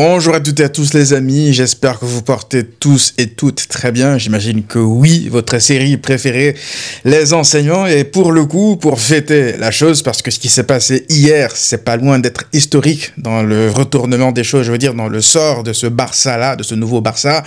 Bonjour à toutes et à tous les amis, j'espère que vous portez tous et toutes très bien. J'imagine que oui, votre série préférée, Les Enseignants. Et pour le coup, pour fêter la chose, parce que ce qui s'est passé hier, c'est pas loin d'être historique dans le retournement des choses, je veux dire, dans le sort de ce Barça-là, de ce nouveau Barça.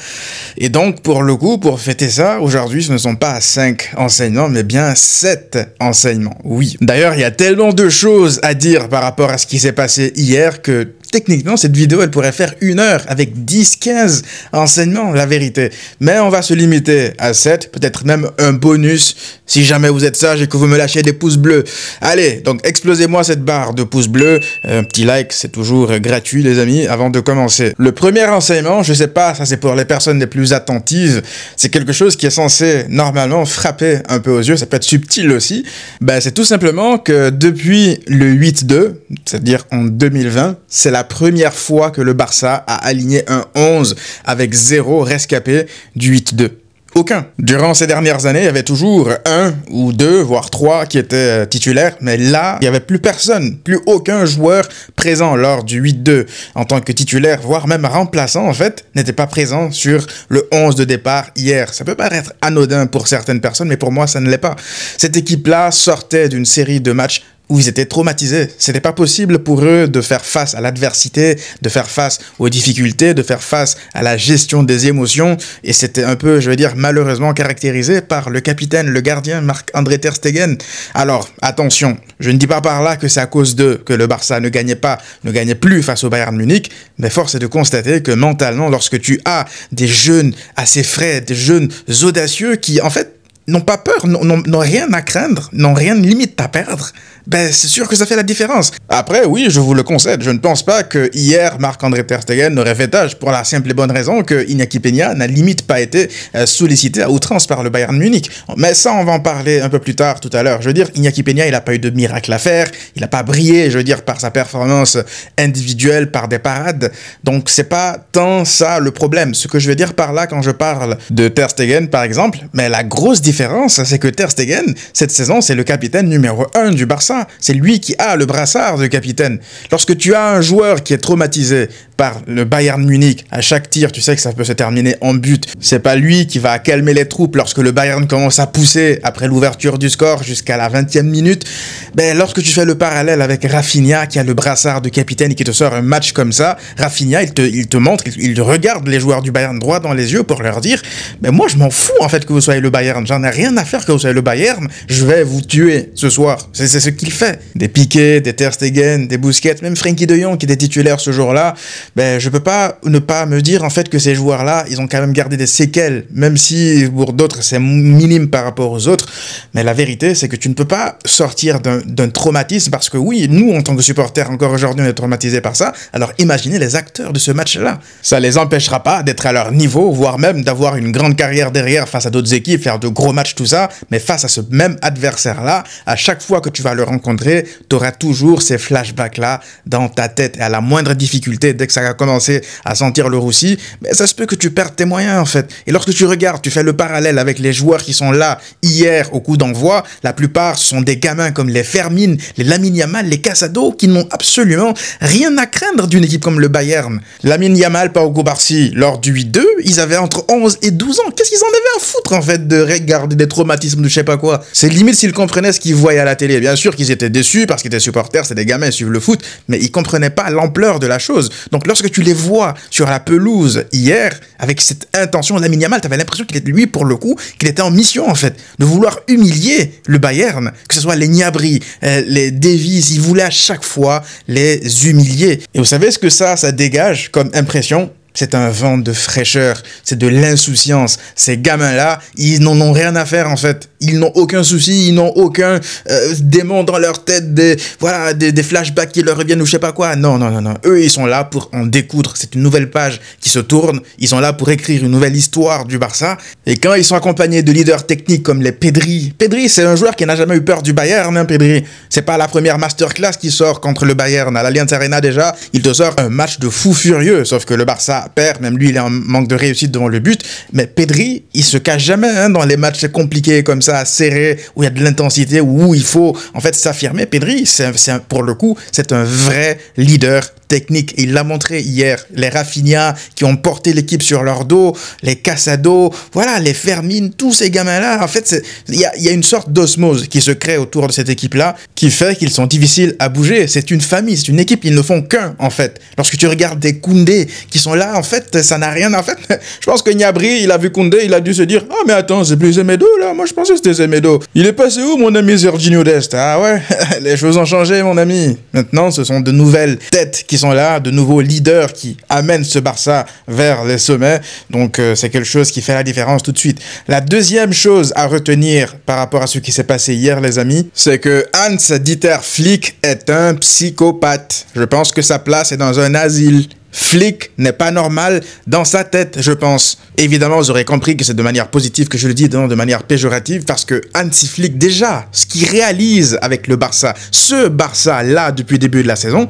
Et donc, pour le coup, pour fêter ça, aujourd'hui, ce ne sont pas 5 enseignants, mais bien 7 enseignements. Oui. D'ailleurs, il y a tellement de choses à dire par rapport à ce qui s'est passé hier que Techniquement, cette vidéo, elle pourrait faire une heure avec 10-15 enseignements, la vérité. Mais on va se limiter à 7, peut-être même un bonus, si jamais vous êtes sage et que vous me lâchez des pouces bleus. Allez, donc explosez-moi cette barre de pouces bleus. Un petit like, c'est toujours gratuit, les amis, avant de commencer. Le premier enseignement, je sais pas, ça c'est pour les personnes les plus attentives, c'est quelque chose qui est censé normalement frapper un peu aux yeux, ça peut être subtil aussi. Ben, c'est tout simplement que depuis le 8-2, c'est-à-dire en 2020, c'est la première fois que le Barça a aligné un 11 avec zéro rescapé du 8-2. Aucun. Durant ces dernières années, il y avait toujours un ou deux, voire trois qui étaient euh, titulaires, mais là, il n'y avait plus personne, plus aucun joueur présent lors du 8-2 en tant que titulaire, voire même remplaçant en fait, n'était pas présent sur le 11 de départ hier. Ça peut paraître anodin pour certaines personnes, mais pour moi, ça ne l'est pas. Cette équipe-là sortait d'une série de matchs où ils étaient traumatisés. C'était pas possible pour eux de faire face à l'adversité, de faire face aux difficultés, de faire face à la gestion des émotions. Et c'était un peu, je veux dire, malheureusement caractérisé par le capitaine, le gardien Marc-André Ter Stegen. Alors, attention, je ne dis pas par là que c'est à cause d'eux que le Barça ne gagnait pas, ne gagnait plus face au Bayern Munich, mais force est de constater que mentalement, lorsque tu as des jeunes assez frais, des jeunes audacieux qui, en fait, n'ont pas peur, n'ont rien à craindre, n'ont rien de limite à perdre, ben c'est sûr que ça fait la différence. Après, oui, je vous le concède, je ne pense pas que hier Marc-André Ter Stegen n'aurait fait tâche pour la simple et bonne raison que Iñaki Peña n'a limite pas été euh, sollicité à outrance par le Bayern Munich. Mais ça, on va en parler un peu plus tard tout à l'heure. Je veux dire, Iñaki Peña, il n'a pas eu de miracle à faire, il n'a pas brillé, je veux dire, par sa performance individuelle, par des parades. Donc c'est pas tant ça le problème. Ce que je veux dire par là quand je parle de Ter Stegen, par exemple, mais la grosse différence, c'est que Ter Stegen, cette saison, c'est le capitaine numéro 1 du Barça. C'est lui qui a le brassard de capitaine. Lorsque tu as un joueur qui est traumatisé par le Bayern Munich, à chaque tir, tu sais que ça peut se terminer en but. C'est pas lui qui va calmer les troupes lorsque le Bayern commence à pousser après l'ouverture du score jusqu'à la 20e minute. Ben, lorsque tu fais le parallèle avec Rafinha qui a le brassard de capitaine et qui te sort un match comme ça, Rafinha, il te, il te montre, il, regarde les joueurs du Bayern droit dans les yeux pour leur dire Mais ben, moi, je m'en fous en fait que vous soyez le Bayern. J'en ai rien à faire que vous soyez le Bayern. Je vais vous tuer ce soir. C'est ce qu'il fait. Des piquets, des Ter Stegen, des Busquets, même Frankie de Jong qui était titulaire ce jour-là, ben, je peux pas ne pas me dire en fait que ces joueurs-là, ils ont quand même gardé des séquelles, même si pour d'autres c'est minime par rapport aux autres. Mais la vérité, c'est que tu ne peux pas sortir d'un traumatisme parce que oui, nous en tant que supporters encore aujourd'hui, on est traumatisés par ça. Alors imaginez les acteurs de ce match-là. Ça les empêchera pas d'être à leur niveau, voire même d'avoir une grande carrière derrière face à d'autres équipes, faire de gros matchs, tout ça. Mais face à ce même adversaire-là, à chaque fois que tu vas leur rencontrer, tu auras toujours ces flashbacks-là dans ta tête. Et à la moindre difficulté, dès que ça a commencé à sentir le roussi, mais ben, ça se peut que tu perdes tes moyens en fait. Et lorsque tu regardes, tu fais le parallèle avec les joueurs qui sont là hier au coup d'envoi, la plupart sont des gamins comme les Fermin les Lamine Yamal, les Casado qui n'ont absolument rien à craindre d'une équipe comme le Bayern. Lamine Yamal, Paogo Barsi, lors du 8-2, ils avaient entre 11 et 12 ans. Qu'est-ce qu'ils en avaient à foutre en fait de regarder des traumatismes de je sais pas quoi C'est limite s'ils comprenaient ce qu'ils voyaient à la télé. Bien sûr ils étaient déçus parce qu'ils étaient supporters, c'est des gamins, ils suivent le foot, mais ils comprenaient pas l'ampleur de la chose. Donc lorsque tu les vois sur la pelouse hier, avec cette intention, la Yamal, tu avais l'impression qu'il était, lui, pour le coup, qu'il était en mission, en fait, de vouloir humilier le Bayern, que ce soit les Niabri, euh, les Davis, il voulait à chaque fois les humilier. Et vous savez ce que ça, ça dégage comme impression c'est un vent de fraîcheur, c'est de l'insouciance. Ces gamins-là, ils n'en ont rien à faire en fait ils n'ont aucun souci, ils n'ont aucun euh, démon dans leur tête, des, voilà, des, flashbacks qui leur reviennent ou je sais pas quoi. Non, non, non, non. Eux, ils sont là pour en découdre. C'est une nouvelle page qui se tourne. Ils sont là pour écrire une nouvelle histoire du Barça. Et quand ils sont accompagnés de leaders techniques comme les Pedri, Pedri, c'est un joueur qui n'a jamais eu peur du Bayern, hein, Pedri. C'est pas la première masterclass qui sort contre le Bayern. À l'Allianz Arena, déjà, il te sort un match de fou furieux. Sauf que le Barça perd, même lui, il est en manque de réussite devant le but. Mais Pedri, il se cache jamais hein, dans les matchs compliqués comme ça ça serré, où il y a de l'intensité, où il faut en fait s'affirmer. Pedri, c'est pour le coup, c'est un vrai leader technique. Il l'a montré hier. Les Rafinha qui ont porté l'équipe sur leur dos, les Casado, voilà, les Fermin, tous ces gamins-là. En fait, il y a, une sorte d'osmose qui se crée autour de cette équipe-là qui fait qu'ils sont difficiles à bouger. C'est une famille, c'est une équipe. Ils ne font qu'un, en fait. Lorsque tu regardes des Koundé qui sont là, en fait, ça n'a rien. En fait, je pense que Niabri, il a vu Koundé, il a dû se dire oh, mais attends, c'est plus mes deux, là. Moi, je pensais il est passé où, mon ami Zerginio d'Est Ah ouais, les choses ont changé, mon ami. Maintenant, ce sont de nouvelles têtes qui sont là, de nouveaux leaders qui amènent ce Barça vers les sommets. Donc, euh, c'est quelque chose qui fait la différence tout de suite. La deuxième chose à retenir par rapport à ce qui s'est passé hier, les amis, c'est que Hans Dieter Flick est un psychopathe. Je pense que sa place est dans un asile. Flick n'est pas normal dans sa tête, je pense. Évidemment, vous aurez compris que c'est de manière positive que je le dis, non de manière péjorative, parce que anti Flick déjà, ce qu'il réalise avec le Barça, ce Barça-là, depuis le début de la saison,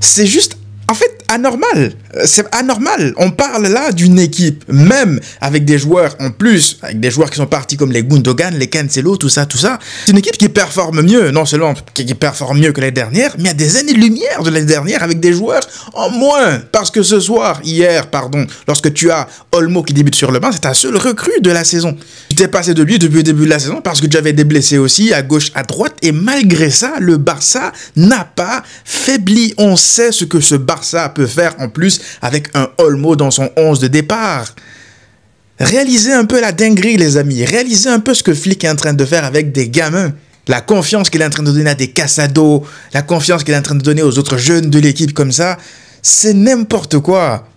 c'est juste en fait, anormal. Euh, c'est anormal. On parle là d'une équipe, même avec des joueurs en plus, avec des joueurs qui sont partis comme les Gundogan, les Cancelo, tout ça, tout ça. C'est une équipe qui performe mieux, non seulement qui performe mieux que l'année dernière, mais à des années-lumière de l'année dernière avec des joueurs en moins. Parce que ce soir, hier, pardon, lorsque tu as Olmo qui débute sur le banc, c'est ta seule recrue de la saison. Tu t'es passé de lui depuis le début de la saison parce que tu avais des blessés aussi, à gauche, à droite, et malgré ça, le Barça n'a pas faibli. On sait ce que ce Barça Barça peut faire en plus avec un Olmo dans son 11 de départ. Réalisez un peu la dinguerie, les amis. Réalisez un peu ce que Flick est en train de faire avec des gamins. La confiance qu'il est en train de donner à des cassados, la confiance qu'il est en train de donner aux autres jeunes de l'équipe comme ça, c'est n'importe quoi.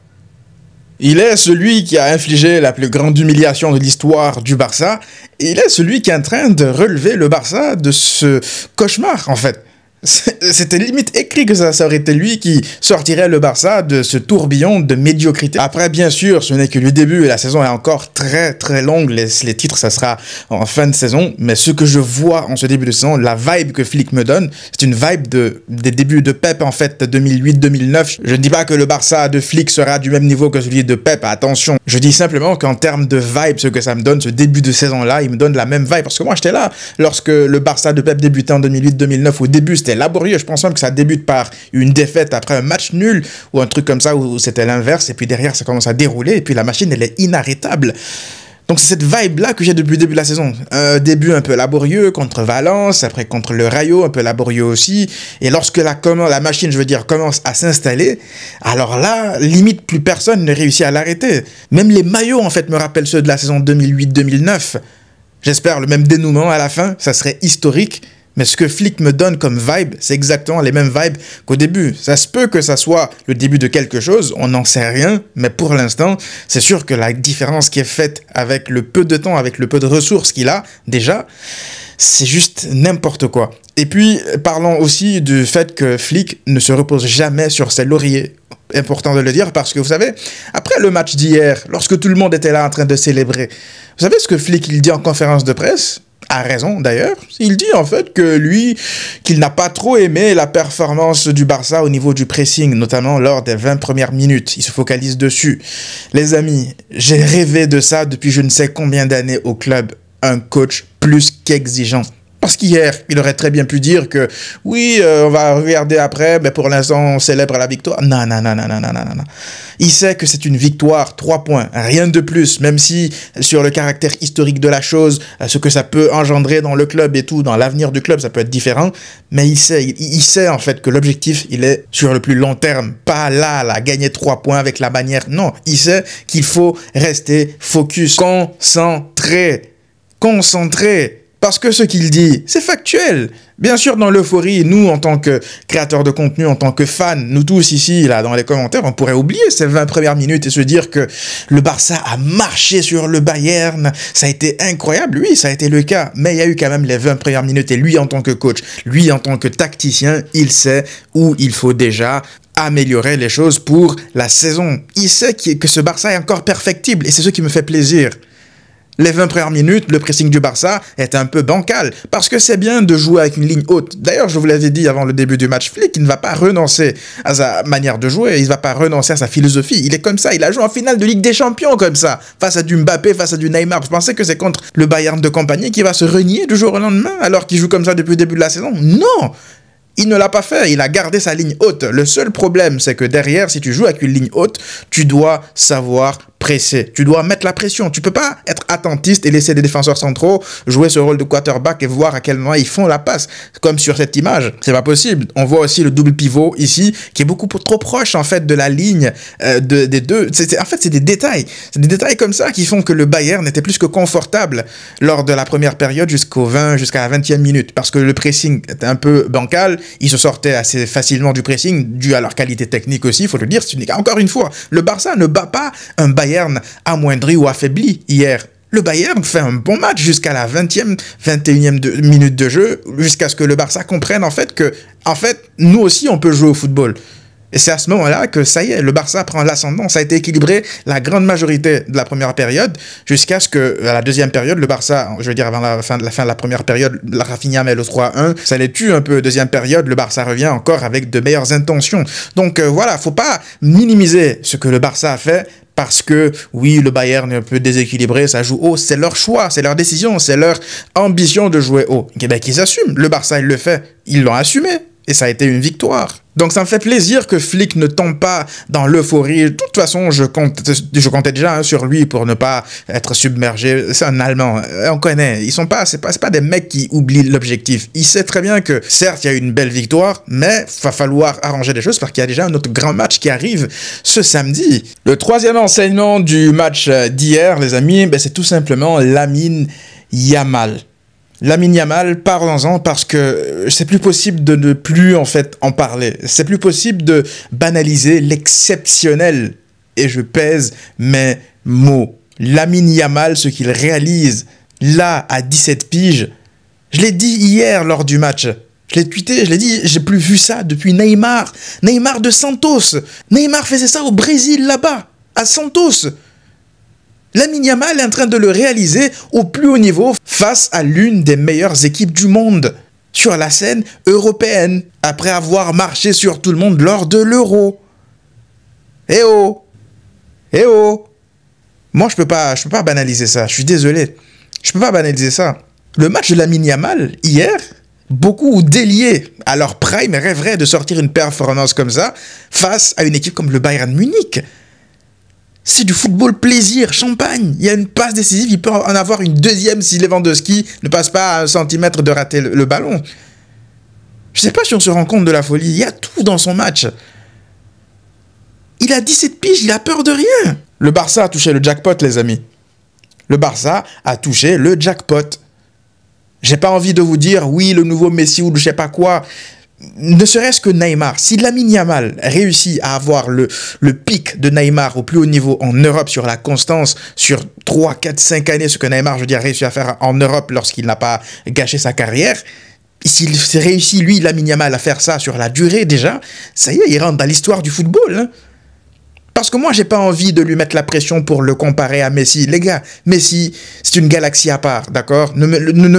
Il est celui qui a infligé la plus grande humiliation de l'histoire du Barça. Et il est celui qui est en train de relever le Barça de ce cauchemar, en fait. C'était limite écrit que ça, aurait été lui qui sortirait le Barça de ce tourbillon de médiocrité. Après, bien sûr, ce n'est que le début et la saison est encore très très longue. Les, titres, ça sera en fin de saison. Mais ce que je vois en ce début de saison, la vibe que Flick me donne, c'est une vibe de, des débuts de Pep en fait, 2008-2009. Je ne dis pas que le Barça de Flick sera du même niveau que celui de Pep, attention. Je dis simplement qu'en termes de vibe, ce que ça me donne, ce début de saison-là, il me donne la même vibe. Parce que moi, j'étais là lorsque le Barça de Pep débutait en 2008-2009. Au début, c'était laborieux. Je pense même que ça débute par une défaite après un match nul ou un truc comme ça où c'était l'inverse. Et puis derrière, ça commence à dérouler. Et puis la machine, elle est inarrêtable. Donc c'est cette vibe-là que j'ai depuis le début de la saison. Un euh, début un peu laborieux contre Valence, après contre le Rayo, un peu laborieux aussi. Et lorsque la, la machine, je veux dire, commence à s'installer, alors là, limite plus personne ne réussit à l'arrêter. Même les maillots, en fait, me rappellent ceux de la saison 2008-2009. J'espère le même dénouement à la fin, ça serait historique. Mais ce que Flick me donne comme vibe, c'est exactement les mêmes vibes qu'au début. Ça se peut que ça soit le début de quelque chose, on n'en sait rien, mais pour l'instant, c'est sûr que la différence qui est faite avec le peu de temps, avec le peu de ressources qu'il a déjà, c'est juste n'importe quoi. Et puis, parlons aussi du fait que Flick ne se repose jamais sur ses lauriers. Important de le dire parce que vous savez, après le match d'hier, lorsque tout le monde était là en train de célébrer, vous savez ce que Flick il dit en conférence de presse a raison d'ailleurs, il dit en fait que lui, qu'il n'a pas trop aimé la performance du Barça au niveau du pressing, notamment lors des 20 premières minutes. Il se focalise dessus. Les amis, j'ai rêvé de ça depuis je ne sais combien d'années au club. Un coach plus qu'exigeant parce qu'hier, il aurait très bien pu dire que oui, euh, on va regarder après, mais pour l'instant, on célèbre la victoire. Non, non, non, non, non, non, non, non. Il sait que c'est une victoire, trois points, rien de plus, même si sur le caractère historique de la chose, euh, ce que ça peut engendrer dans le club et tout, dans l'avenir du club, ça peut être différent. Mais il sait, il, il sait en fait que l'objectif, il est sur le plus long terme, pas là, là, gagner trois points avec la bannière. Non, il sait qu'il faut rester focus, concentré, concentré parce que ce qu'il dit, c'est factuel. Bien sûr, dans l'euphorie, nous, en tant que créateurs de contenu, en tant que fans, nous tous ici, là, dans les commentaires, on pourrait oublier ces 20 premières minutes et se dire que le Barça a marché sur le Bayern. Ça a été incroyable. Oui, ça a été le cas. Mais il y a eu quand même les 20 premières minutes. Et lui, en tant que coach, lui, en tant que tacticien, il sait où il faut déjà améliorer les choses pour la saison. Il sait que ce Barça est encore perfectible. Et c'est ce qui me fait plaisir les 20 premières minutes, le pressing du Barça est un peu bancal, parce que c'est bien de jouer avec une ligne haute. D'ailleurs, je vous l'avais dit avant le début du match, Flick, il ne va pas renoncer à sa manière de jouer, il ne va pas renoncer à sa philosophie. Il est comme ça, il a joué en finale de Ligue des Champions comme ça, face à du Mbappé, face à du Neymar. Je pensais que c'est contre le Bayern de compagnie qui va se renier du jour au lendemain, alors qu'il joue comme ça depuis le début de la saison. Non il ne l'a pas fait, il a gardé sa ligne haute. Le seul problème, c'est que derrière, si tu joues avec une ligne haute, tu dois savoir pressé, Tu dois mettre la pression. Tu peux pas être attentiste et laisser des défenseurs centraux jouer ce rôle de quarterback et voir à quel moment ils font la passe. Comme sur cette image, c'est pas possible. On voit aussi le double pivot ici qui est beaucoup trop proche en fait de la ligne euh, des deux. en fait, c'est des détails. C'est des détails comme ça qui font que le Bayern n'était plus que confortable lors de la première période jusqu'au 20, jusqu'à la 20e minute parce que le pressing était un peu bancal. Ils se sortaient assez facilement du pressing dû à leur qualité technique aussi, il faut le dire. Encore une fois, le Barça ne bat pas un Bayern Bayern amoindri ou affaibli hier. Le Bayern fait un bon match jusqu'à la 20e, 21e minute de jeu, jusqu'à ce que le Barça comprenne en fait que, en fait, nous aussi on peut jouer au football. Et c'est à ce moment-là que ça y est, le Barça prend l'ascendant. Ça a été équilibré la grande majorité de la première période, jusqu'à ce que, à la deuxième période, le Barça, je veux dire, avant la fin de la, première période, la Rafinha met le 3-1. Ça les tue un peu. Deuxième période, le Barça revient encore avec de meilleures intentions. Donc euh, voilà, faut pas minimiser ce que le Barça a fait, parce que oui, le Bayern est un peu déséquilibré, ça joue haut, c'est leur choix, c'est leur décision, c'est leur ambition de jouer haut. Québec, ils qu'ils s'assument. Le Barça, il le fait, ils l'ont assumé et ça a été une victoire. Donc ça me fait plaisir que Flick ne tombe pas dans l'euphorie. De toute façon, je, compte, je comptais déjà hein, sur lui pour ne pas être submergé. C'est un Allemand, hein, on connaît. Ils sont pas, c'est pas, des mecs qui oublient l'objectif. Il sait très bien que certes, il y a une belle victoire, mais il va falloir arranger les choses parce qu'il y a déjà un autre grand match qui arrive ce samedi. Le troisième enseignement du match euh, d'hier, les amis, ben, c'est tout simplement Lamine Yamal. Lamine Yamal, parlons-en parce que c'est plus possible de ne plus en fait en parler. C'est plus possible de banaliser l'exceptionnel. Et je pèse mes mots. Lamine Yamal, ce qu'il réalise là à 17 piges, je l'ai dit hier lors du match. Je l'ai tweeté, je l'ai dit, j'ai plus vu ça depuis Neymar. Neymar de Santos. Neymar faisait ça au Brésil là-bas, à Santos. Lamine Yamal est en train de le réaliser au plus haut niveau face à l'une des meilleures équipes du monde sur la scène européenne après avoir marché sur tout le monde lors de l'euro. Eh oh Eh oh Moi je peux pas je peux pas banaliser ça, je suis désolé. Je peux pas banaliser ça. Le match de Lamine Yamal hier, beaucoup déliés à leur prime rêveraient de sortir une performance comme ça face à une équipe comme le Bayern Munich. C'est du football plaisir, champagne. Il y a une passe décisive, il peut en avoir une deuxième si Lewandowski ne passe pas à un centimètre de rater le, ballon. Je sais pas si on se rend compte de la folie. Il y a tout dans son match. Il a 17 piges, il a peur de rien. Le Barça a touché le jackpot, les amis. Le Barça a touché le jackpot. J'ai pas envie de vous dire oui, le nouveau Messi ou je sais pas quoi ne serait-ce que Neymar, si Lamine Yamal réussit à avoir le, pic de Neymar au plus haut niveau en Europe sur la constance, sur 3, 4, 5 années, ce que Neymar, je veux dire, a à faire en Europe lorsqu'il n'a pas gâché sa carrière, s'il réussit, lui, Lamine Yamal, à faire ça sur la durée déjà, ça y est, il rentre dans l'histoire du football. Hein. Parce que moi, j'ai pas envie de lui mettre la pression pour le comparer à Messi. Les gars, Messi, c'est une galaxie à part, d'accord ne,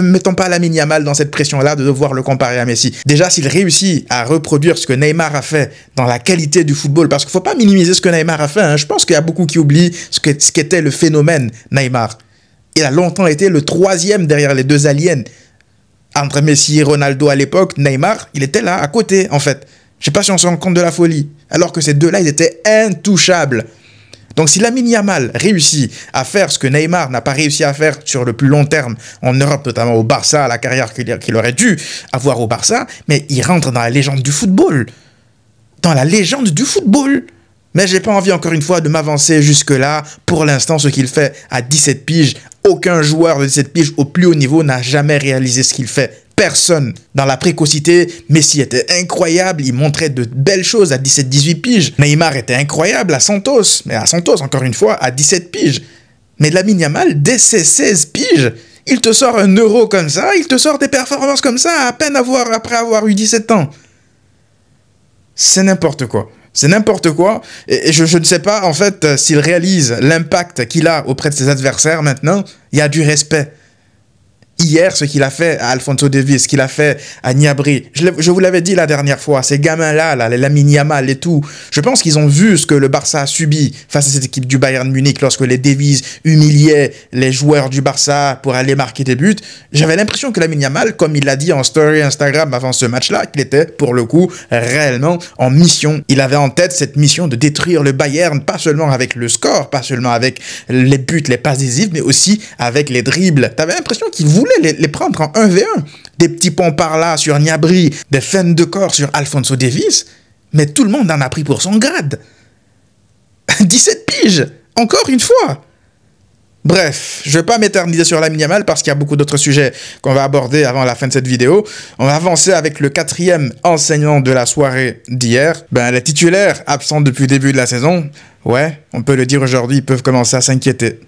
mettons pas la mini mal dans cette pression-là de devoir le comparer à Messi. Déjà, s'il réussit à reproduire ce que Neymar a fait dans la qualité du football, parce qu'il faut pas minimiser ce que Neymar a fait. Hein. Je pense qu'il y a beaucoup qui oublient ce qu'était le phénomène Neymar. Il a longtemps été le troisième derrière les deux aliens. Entre Messi et Ronaldo à l'époque, Neymar, il était là, à côté, en fait. Je sais pas si on se rend compte de la folie. Alors que ces deux-là, ils étaient intouchables. Donc si Lamine Yamal réussit à faire ce que Neymar n'a pas réussi à faire sur le plus long terme en Europe, notamment au Barça, la carrière qu'il aurait dû avoir au Barça, mais il rentre dans la légende du football. Dans la légende du football. Mais j'ai pas envie encore une fois de m'avancer jusque-là. Pour l'instant, ce qu'il fait à 17 piges, aucun joueur de 17 piges au plus haut niveau n'a jamais réalisé ce qu'il fait personne. Dans la précocité, Messi était incroyable, il montrait de belles choses à 17-18 piges. Neymar était incroyable à Santos, mais à Santos encore une fois à 17 piges. Mais Lamine Yamal, dès ses 16 piges, il te sort un euro comme ça, il te sort des performances comme ça à peine avoir, après avoir eu 17 ans. C'est n'importe quoi. C'est n'importe quoi. Et je, ne sais pas, en fait, euh, s'il réalise l'impact qu'il a auprès de ses adversaires maintenant, il y a du respect hier ce qu'il a fait à Alfonso Davis, ce qu'il a fait à Niabri. Je, vous l'avais dit la dernière fois, ces gamins-là, là, les Lamine et tout, je pense qu'ils ont vu ce que le Barça a subi face à cette équipe du Bayern Munich lorsque les Davies humiliaient les joueurs du Barça pour aller marquer des buts. J'avais l'impression que la comme il l'a dit en story Instagram avant ce match-là, qu'il était pour le coup réellement en mission. Il avait en tête cette mission de détruire le Bayern, pas seulement avec le score, pas seulement avec les buts, les passes décisives, mais aussi avec les dribbles. T'avais l'impression qu'il voulait les, prendre en 1v1. Des petits ponts par là sur Niabri, des fins de corps sur Alfonso Davis, mais tout le monde en a pris pour son grade. 17 piges, encore une fois. Bref, je ne vais pas m'éterniser sur la minimale parce qu'il y a beaucoup d'autres sujets qu'on va aborder avant la fin de cette vidéo. On va avancer avec le quatrième enseignant de la soirée d'hier. Ben, les titulaires absents depuis le début de la saison, ouais, on peut le dire aujourd'hui, ils peuvent commencer à s'inquiéter.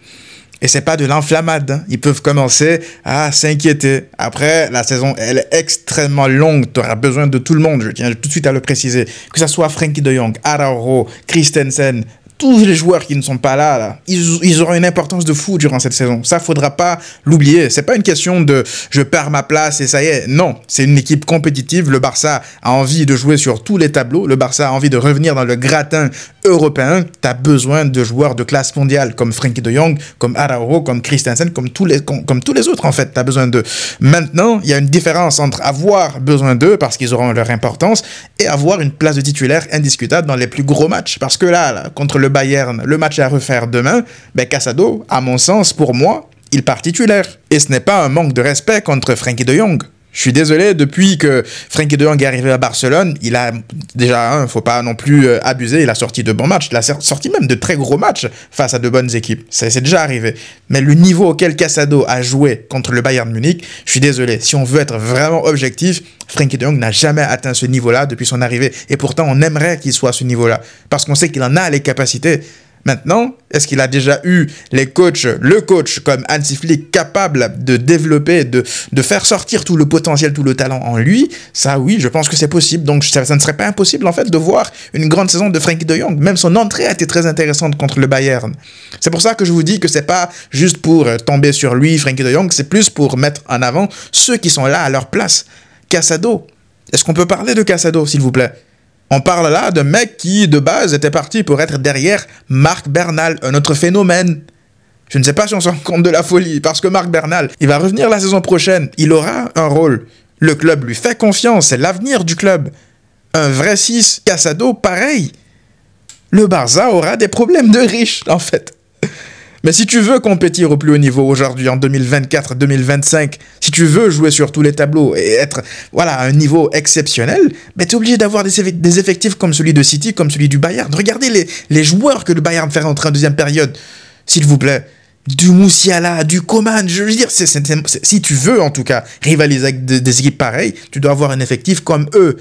Et c'est pas de l'enflammade. Hein. Ils peuvent commencer à s'inquiéter. Après, la saison, elle est extrêmement longue. Tu auras besoin de tout le monde. Je tiens tout de suite à le préciser. Que ce soit Frankie de Jong, Arauro, Christensen, tous les joueurs qui ne sont pas là, ils, auront une importance de fou durant cette saison. Ça, faudra pas l'oublier. C'est pas une question de je perds ma place et ça y est. Non, c'est une équipe compétitive. Le Barça a envie de jouer sur tous les tableaux. Le Barça a envie de revenir dans le gratin européen. Tu as besoin de joueurs de classe mondiale comme Frankie de Jong, comme Araujo, comme Christensen, comme tous les, comme, tous les autres en fait. Tu as besoin d'eux. Maintenant, il y a une différence entre avoir besoin d'eux parce qu'ils auront leur importance et avoir une place de titulaire indiscutable dans les plus gros matchs. Parce que là contre le Bayern, le match à refaire demain, mais ben, Casado, à mon sens, pour moi, il part titulaire. Et ce n'est pas un manque de respect contre Frankie de Jong. Je suis désolé, depuis que Frankie de Jong est arrivé à Barcelone, il a déjà, ne hein, faut pas non plus euh, abuser, il a sorti de bons matchs, il a sorti même de très gros matchs face à de bonnes équipes. C'est déjà arrivé. Mais le niveau auquel Casado a joué contre le Bayern Munich, je suis désolé, si on veut être vraiment objectif, Frankie de Jong n'a jamais atteint ce niveau-là depuis son arrivée. Et pourtant, on aimerait qu'il soit à ce niveau-là. Parce qu'on sait qu'il en a les capacités. Maintenant, est-ce qu'il a déjà eu les coachs, le coach comme Hansi Flick capable de développer, de, faire sortir tout le potentiel, tout le talent en lui Ça, oui, je pense que c'est possible. Donc, ça, ne serait pas impossible, en fait, de voir une grande saison de Frankie de Jong. Même son entrée a été très intéressante contre le Bayern. C'est pour ça que je vous dis que c'est pas juste pour euh, tomber sur lui, Frankie de Jong, c'est plus pour mettre en avant ceux qui sont là à leur place. cassado Est-ce qu'on peut parler de cassado s'il vous plaît on parle là d'un mec qui, de base, était parti pour être derrière Marc Bernal, un autre phénomène. Je ne sais pas si on s'en compte de la folie, parce que Marc Bernal, il va revenir la saison prochaine, il aura un rôle. Le club lui fait confiance, c'est l'avenir du club. Un vrai 6, Casado, pareil. Le Barça aura des problèmes de riches, en fait. Mais si tu veux compétir au plus haut niveau aujourd'hui, en 2024, 2025, si tu veux jouer sur tous les tableaux et être voilà, à un niveau exceptionnel, ben, tu es obligé d'avoir des, effectifs comme celui de City, comme celui du Bayern. Regardez les, joueurs que le Bayern fait entrer en deuxième période, s'il vous plaît du Moussiala, du Coman, je veux dire, si tu veux en tout cas rivaliser avec des équipes pareilles, tu dois avoir un effectif comme eux.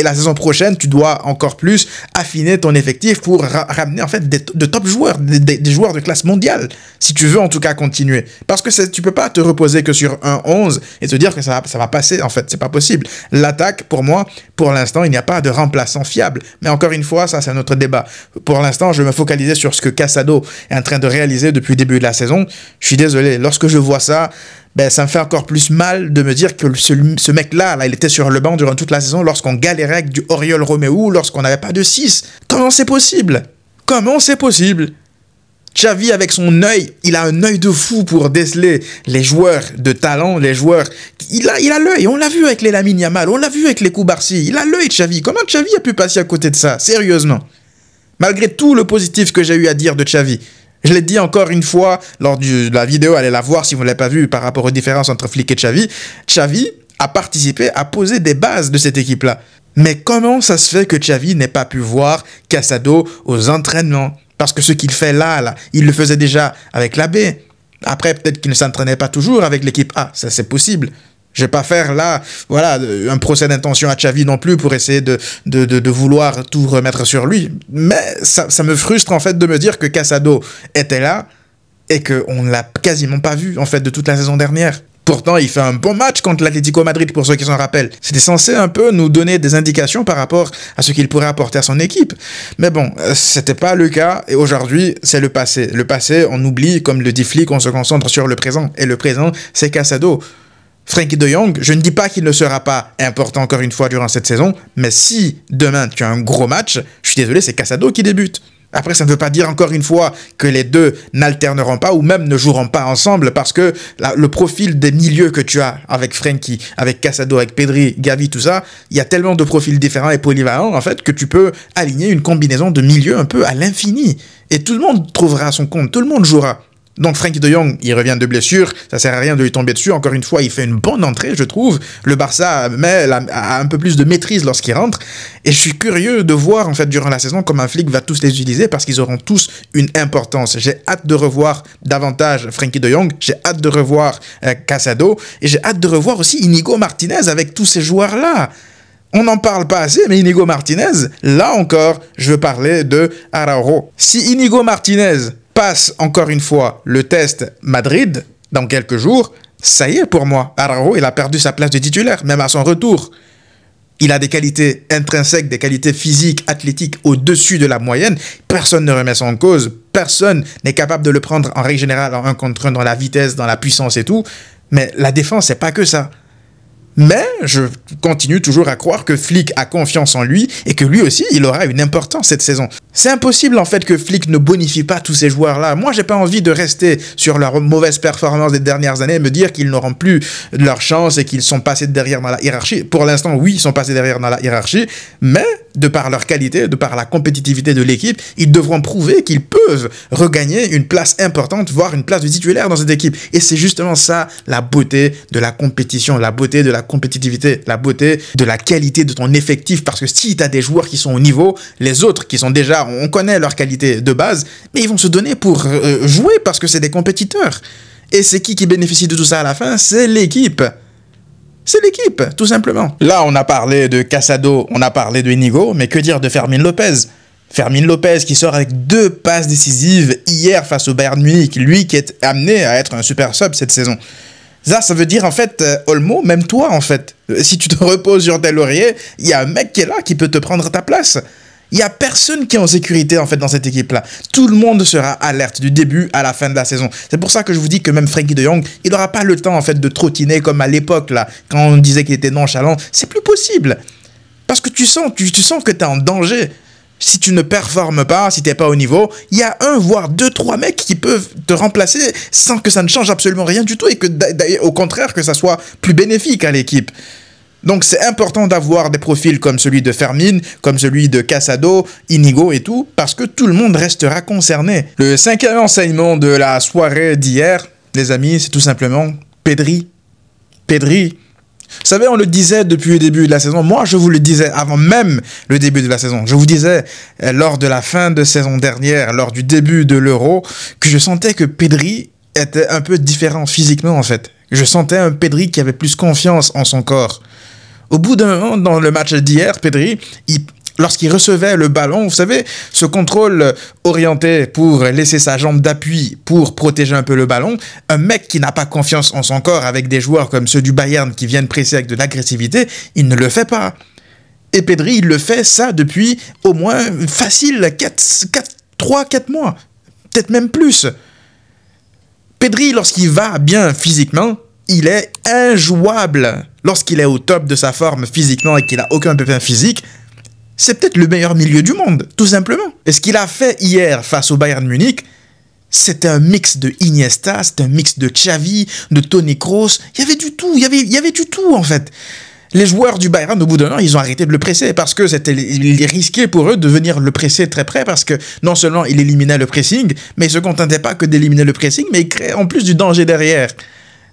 Et la saison prochaine, tu dois encore plus affiner ton effectif pour ramener en fait des de top joueurs, des, joueurs de classe mondiale, si tu veux en tout cas continuer. Parce que tu peux pas te reposer que sur un 11 et te dire que ça, ça va passer, en fait, c'est pas possible. L'attaque, pour moi, pour l'instant, il n'y a pas de remplaçant fiable. Mais encore une fois, ça c'est un autre débat. Pour l'instant, je vais me focaliser sur ce que Casado est en train de réaliser depuis le début de la saison. Je suis désolé, lorsque je vois ça, ben, ça me fait encore plus mal de me dire que ce, mec-là, il était sur le banc durant toute la saison lorsqu'on galérait avec du Oriol Romeo, lorsqu'on n'avait pas de 6. Comment c'est possible Comment c'est possible Xavi, avec son œil, il a un œil de fou pour déceler les joueurs de talent, les joueurs. Il a l'œil, on l'a vu avec les Lamine Yamal, on l'a vu avec les Koubarsi, il a l'œil Xavi. Comment Xavi a pu passer à côté de ça Sérieusement. Malgré tout le positif que j'ai eu à dire de Xavi, je l'ai dit encore une fois lors de la vidéo, allez la voir si vous ne l'avez pas vue par rapport aux différences entre Flick et Xavi. Xavi a participé à poser des bases de cette équipe-là. Mais comment ça se fait que Xavi n'ait pas pu voir Casado aux entraînements Parce que ce qu'il fait là, là, il le faisait déjà avec la B. Après, peut-être qu'il ne s'entraînait pas toujours avec l'équipe A, ça c'est possible. Je vais pas faire là, voilà, un procès d'intention à Xavi non plus pour essayer de, vouloir tout remettre sur lui. Mais ça, me frustre en fait de me dire que Casado était là et qu'on ne l'a quasiment pas vu en fait de toute la saison dernière. Pourtant, il fait un bon match contre l'Atlético Madrid pour ceux qui s'en rappellent. C'était censé un peu nous donner des indications par rapport à ce qu'il pourrait apporter à son équipe. Mais bon, euh, c'était pas le cas et aujourd'hui, c'est le passé. Le passé, on oublie, comme le dit Flick, on se concentre sur le présent. Et le présent, c'est Casado. Frankie de Jong, je ne dis pas qu'il ne sera pas important encore une fois durant cette saison, mais si demain tu as un gros match, je suis désolé, c'est Casado qui débute. Après, ça ne veut pas dire encore une fois que les deux n'alterneront pas ou même ne joueront pas ensemble parce que le profil des milieux que tu as avec Frankie avec Casado, avec Pedri, Gavi, tout ça, il y a tellement de profils différents et polyvalents en fait que tu peux aligner une combinaison de milieux un peu à l'infini et tout le monde trouvera son compte, tout le monde jouera. Donc Frankie de Jong, il revient de blessure, ça sert à rien de lui tomber dessus. Encore une fois, il fait une bonne entrée, je trouve. Le Barça met a un peu plus de maîtrise lorsqu'il rentre. Et je suis curieux de voir, en fait, durant la saison, comment Flick va tous les utiliser parce qu'ils auront tous une importance. J'ai hâte de revoir davantage Frankie de Jong, j'ai hâte de revoir euh, Casado et j'ai hâte de revoir aussi Inigo Martinez avec tous ces joueurs-là. On n'en parle pas assez, mais Inigo Martinez, là encore, je veux parler de Araujo. Si Inigo Martinez passe encore une fois le test Madrid dans quelques jours, ça y est pour moi. Araujo, il a perdu sa place de titulaire, même à son retour. Il a des qualités intrinsèques, des qualités physiques, athlétiques au-dessus de la moyenne. Personne ne remet son cause. Personne n'est capable de le prendre en règle générale en un contre un dans la vitesse, dans la puissance et tout. Mais la défense, c'est pas que ça. Mais je continue toujours à croire que Flick a confiance en lui et que lui aussi, il aura une importance cette saison. C'est impossible en fait que Flick ne bonifie pas tous ces joueurs-là. Moi, j'ai pas envie de rester sur leur mauvaise performance des dernières années et me dire qu'ils n'auront plus leur chance et qu'ils sont passés derrière dans la hiérarchie. Pour l'instant, oui, ils sont passés derrière dans la hiérarchie, mais de par leur qualité, de par la compétitivité de l'équipe, ils devront prouver qu'ils peuvent regagner une place importante, voire une place de titulaire dans cette équipe. Et c'est justement ça la beauté de la compétition, la beauté de la la compétitivité, la beauté, de la qualité de ton effectif. Parce que si tu as des joueurs qui sont au niveau, les autres qui sont déjà, on connaît leur qualité de base, mais ils vont se donner pour euh, jouer parce que c'est des compétiteurs. Et c'est qui qui bénéficie de tout ça à la fin C'est l'équipe. C'est l'équipe, tout simplement. Là, on a parlé de Casado, on a parlé de Inigo, mais que dire de Fermin Lopez Fermin Lopez qui sort avec deux passes décisives hier face au Bayern Munich, lui qui est amené à être un super sub cette saison. Ça, ça veut dire en fait, euh, Olmo, même toi en fait, euh, si tu te reposes sur tes lauriers, il y a un mec qui est là qui peut te prendre ta place. Il n'y a personne qui est en sécurité en fait dans cette équipe-là. Tout le monde sera alerte du début à la fin de la saison. C'est pour ça que je vous dis que même Frankie de Jong, il n'aura pas le temps en fait de trottiner comme à l'époque là, quand on disait qu'il était nonchalant. C'est plus possible. Parce que tu sens, tu, tu sens que tu es en danger si tu ne performes pas, si t'es pas au niveau, il y a un voire deux trois mecs qui peuvent te remplacer sans que ça ne change absolument rien du tout et que au contraire que ça soit plus bénéfique à l'équipe. Donc c'est important d'avoir des profils comme celui de Fermin, comme celui de Casado, Inigo et tout, parce que tout le monde restera concerné. Le cinquième enseignement de la soirée d'hier, les amis, c'est tout simplement Pedri. Pedri, vous savez, on le disait depuis le début de la saison. Moi, je vous le disais avant même le début de la saison. Je vous disais euh, lors de la fin de saison dernière, lors du début de l'Euro, que je sentais que Pedri était un peu différent physiquement en fait. Je sentais un Pedri qui avait plus confiance en son corps. Au bout d'un an, dans le match d'hier, Pedri, il, lorsqu'il recevait le ballon, vous savez, ce contrôle euh, orienté pour laisser sa jambe d'appui pour protéger un peu le ballon, un mec qui n'a pas confiance en son corps avec des joueurs comme ceux du Bayern qui viennent presser avec de l'agressivité, il ne le fait pas. Et Pedri, il le fait ça depuis au moins facile 4, 3, 4 mois, peut-être même plus. Pedri, lorsqu'il va bien physiquement, il est injouable. Lorsqu'il est au top de sa forme physiquement et qu'il n'a aucun pépin physique, c'est peut-être le meilleur milieu du monde, tout simplement. Et ce qu'il a fait hier face au Bayern Munich, c'était un mix de Iniesta, c'était un mix de Xavi, de Tony Kroos. Il y avait du tout, il y avait, il y avait du tout en fait. Les joueurs du Bayern, au bout d'un an, ils ont arrêté de le presser parce que c'était risqué pour eux de venir le presser très près parce que non seulement il éliminait le pressing, mais il se contentait pas que d'éliminer le pressing, mais il créait en plus du danger derrière.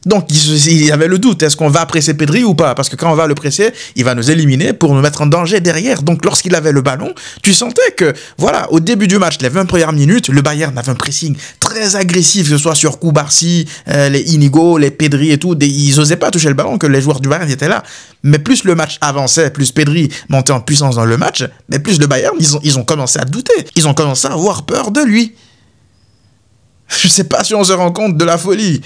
Donc, il avait le doute. Est-ce qu'on va presser Pedri ou pas Parce que quand on va le presser, il va nous éliminer pour nous mettre en danger derrière. Donc, lorsqu'il avait le ballon, tu sentais que, voilà, au début du match, les 20 premières minutes, le Bayern avait un pressing très agressif, que ce soit sur Koubarsi, euh, les Inigo, les Pedri et tout. ils osaient pas toucher le ballon, que les joueurs du Bayern étaient là. Mais plus le match avançait, plus Pedri montait en puissance dans le match, mais plus le Bayern, ils ont, ils ont commencé à douter. Ils ont commencé à avoir peur de lui. Je sais pas si on se rend compte de la folie.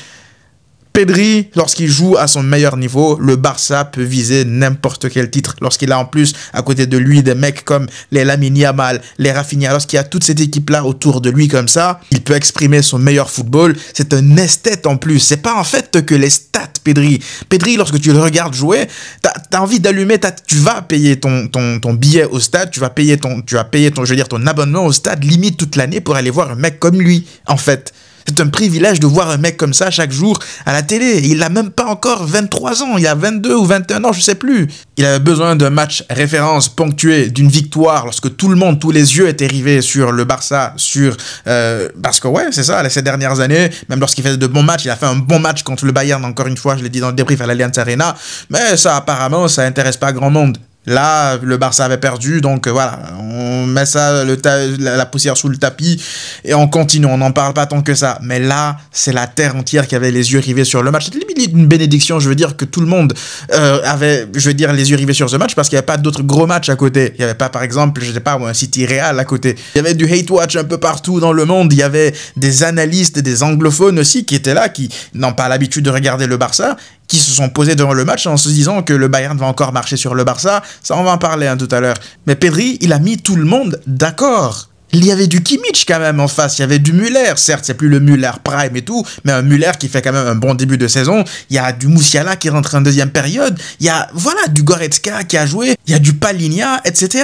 Pedri, lorsqu'il joue à son meilleur niveau, le Barça peut viser n'importe quel titre. Lorsqu'il a en plus à côté de lui des mecs comme les Lamini Amal, les Rafinha, lorsqu'il y a toute cette équipe-là autour de lui comme ça, il peut exprimer son meilleur football. C'est un esthète en plus. C'est pas en fait que les stats, Pedri. Pedri, lorsque tu le regardes jouer, t'as as envie d'allumer, tu vas payer ton, ton, ton, billet au stade, tu vas payer ton, tu vas payer ton, veux dire, ton abonnement au stade limite toute l'année pour aller voir un mec comme lui, en fait. C'est un privilège de voir un mec comme ça chaque jour à la télé. Il n'a même pas encore 23 ans, il a 22 ou 21 ans, je sais plus. Il avait besoin d'un match référence ponctué d'une victoire lorsque tout le monde, tous les yeux étaient rivés sur le Barça, sur... Euh, parce que ouais, c'est ça, ces dernières années, même lorsqu'il faisait de bons matchs, il a fait un bon match contre le Bayern, encore une fois, je l'ai dit dans le débrief à l'Allianz Arena, mais ça apparemment, ça intéresse pas grand monde. Là, le Barça avait perdu, donc euh, voilà, on met ça, la, poussière sous le tapis, et on continue, on n'en parle pas tant que ça. Mais là, c'est la terre entière qui avait les yeux rivés sur le match. C'était limite une bénédiction, je veux dire, que tout le monde euh, avait, je veux dire, les yeux rivés sur ce match, parce qu'il n'y avait pas d'autres gros matchs à côté. Il n'y avait pas, par exemple, je sais pas, un City Real à côté. Il y avait du hate watch un peu partout dans le monde, il y avait des analystes, des anglophones aussi qui étaient là, qui n'ont pas l'habitude de regarder le Barça, qui se sont posés devant le match en se disant que le Bayern va encore marcher sur le Barça, ça, on va en parler hein, tout à l'heure. Mais Pedri, il a mis tout le monde d'accord. Il y avait du Kimmich quand même en face, il y avait du Muller. Certes, c'est plus le Muller prime et tout, mais un Muller qui fait quand même un bon début de saison. Il y a du Moussiala qui rentre en deuxième période. Il y a, voilà, du Goretzka qui a joué. Il y a du Palinia, etc.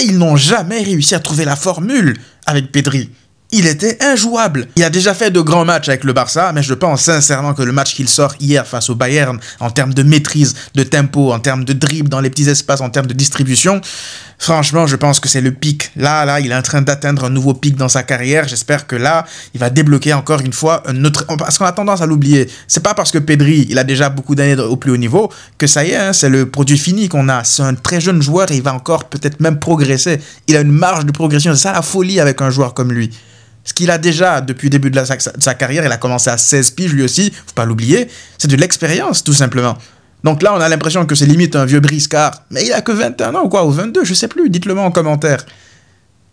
Et ils n'ont jamais réussi à trouver la formule avec Pedri il était injouable. Il a déjà fait de grands matchs avec le Barça, mais je pense sincèrement que le match qu'il sort hier face au Bayern, en termes de maîtrise, de tempo, en termes de dribble dans les petits espaces, en termes de distribution, franchement, je pense que c'est le pic. Là, là, il est en train d'atteindre un nouveau pic dans sa carrière. J'espère que là, il va débloquer encore une fois un autre. Parce qu'on a tendance à l'oublier. C'est pas parce que Pedri, il a déjà beaucoup d'années au plus haut niveau que ça y est, hein, c'est le produit fini qu'on a. C'est un très jeune joueur et il va encore peut-être même progresser. Il a une marge de progression. C'est ça la folie avec un joueur comme lui ce qu'il a déjà depuis le début de, sa carrière, il a commencé à 16 piges lui aussi, faut pas l'oublier, c'est de l'expérience tout simplement. Donc là, on a l'impression que c'est limite un vieux briscard, mais il a que 21 ans ou quoi, ou 22, je sais plus, dites-le moi en commentaire.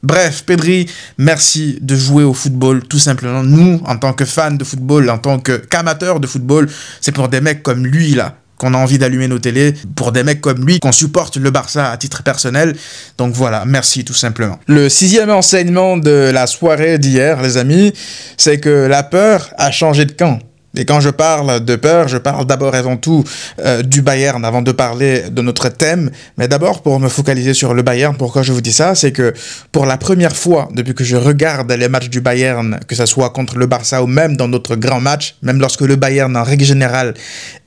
Bref, Pedri, merci de jouer au football, tout simplement. Nous, en tant que fans de football, en tant qu'amateurs de football, c'est pour des mecs comme lui, là, qu'on a envie d'allumer nos télés pour des mecs comme lui, qu'on supporte le Barça à titre personnel. Donc voilà, merci tout simplement. Le sixième enseignement de la soirée d'hier, les amis, c'est que la peur a changé de camp. Et quand je parle de peur, je parle d'abord et avant tout euh, du Bayern avant de parler de notre thème. Mais d'abord, pour me focaliser sur le Bayern, pourquoi je vous dis ça C'est que pour la première fois depuis que je regarde les matchs du Bayern, que ce soit contre le Barça ou même dans notre grand match, même lorsque le Bayern en règle générale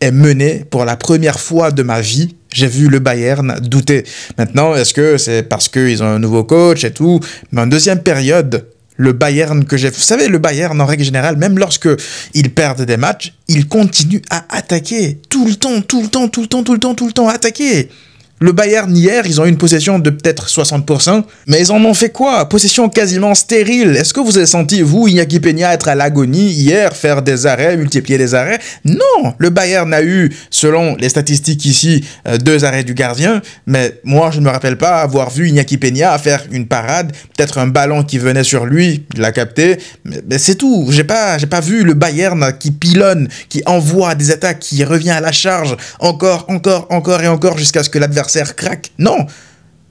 est mené, pour la première fois de ma vie, j'ai vu le Bayern douter. Maintenant, est-ce que c'est parce qu'ils ont un nouveau coach et tout Mais en deuxième période, le Bayern que j'ai. Vous savez, le Bayern, en règle générale, même lorsque ils perdent des matchs, ils continuent à attaquer. Tout le temps, tout le temps, tout le temps, tout le temps, tout le temps, attaquer. Le Bayern hier, ils ont eu une possession de peut-être 60%, mais ils en ont fait quoi Possession quasiment stérile. Est-ce que vous avez senti, vous, Iñaki Peña, être à l'agonie hier, faire des arrêts, multiplier les arrêts Non Le Bayern a eu, selon les statistiques ici, euh, deux arrêts du gardien, mais moi, je ne me rappelle pas avoir vu Iñaki Peña faire une parade, peut-être un ballon qui venait sur lui, il l'a capté, mais, c'est tout. J'ai pas, j'ai pas vu le Bayern qui pilonne, qui envoie des attaques, qui revient à la charge, encore, encore, encore et encore, jusqu'à ce que l'adversaire non.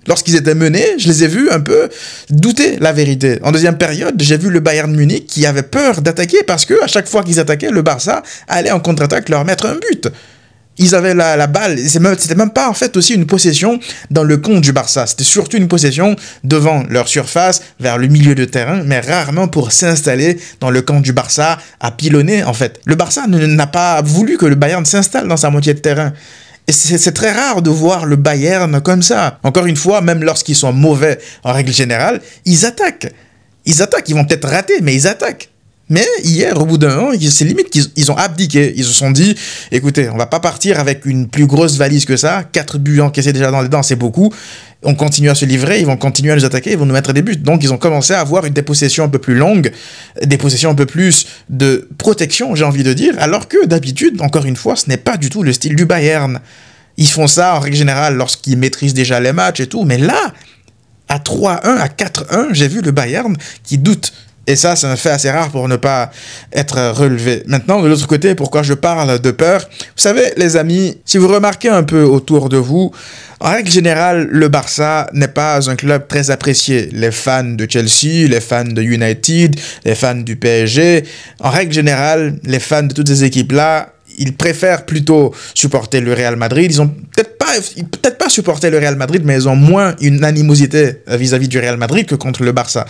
Lorsqu'ils étaient menés, je les ai vus un peu douter la vérité. En deuxième période, j'ai vu le Bayern Munich qui avait peur d'attaquer parce que à chaque fois qu'ils attaquaient, le Barça allait en contre-attaque leur mettre un but. Ils avaient la, la balle, c'était même pas en fait aussi une possession dans le camp du Barça, c'était surtout une possession devant leur surface, vers le milieu de terrain, mais rarement pour s'installer dans le camp du Barça, à pilonner en fait. Le Barça n'a pas voulu que le Bayern s'installe dans sa moitié de terrain. Et c'est très rare de voir le Bayern comme ça. Encore une fois, même lorsqu'ils sont mauvais en règle générale, ils attaquent. Ils attaquent, ils vont peut-être rater, mais ils attaquent. Mais hier, au bout d'un an, c'est limite qu'ils ont abdiqué. Ils se sont dit, écoutez, on va pas partir avec une plus grosse valise que ça. Quatre buts encaissés déjà dans les dents, c'est beaucoup. On continue à se livrer, ils vont continuer à nous attaquer, ils vont nous mettre des buts. Donc ils ont commencé à avoir une dépossession un peu plus longue, des possessions un peu plus de protection, j'ai envie de dire, alors que d'habitude, encore une fois, ce n'est pas du tout le style du Bayern. Ils font ça en règle générale lorsqu'ils maîtrisent déjà les matchs et tout, mais là, à 3-1, à 4-1, j'ai vu le Bayern qui doute et ça, c'est un fait assez rare pour ne pas être relevé. Maintenant, de l'autre côté, pourquoi je parle de peur Vous savez, les amis, si vous remarquez un peu autour de vous, en règle générale, le Barça n'est pas un club très apprécié. Les fans de Chelsea, les fans de United, les fans du PSG, en règle générale, les fans de toutes ces équipes-là, ils préfèrent plutôt supporter le Real Madrid. Ils ont peut-être pas, peut-être pas supporté le Real Madrid, mais ils ont moins une animosité vis à -vis du Real Madrid que contre le Barça.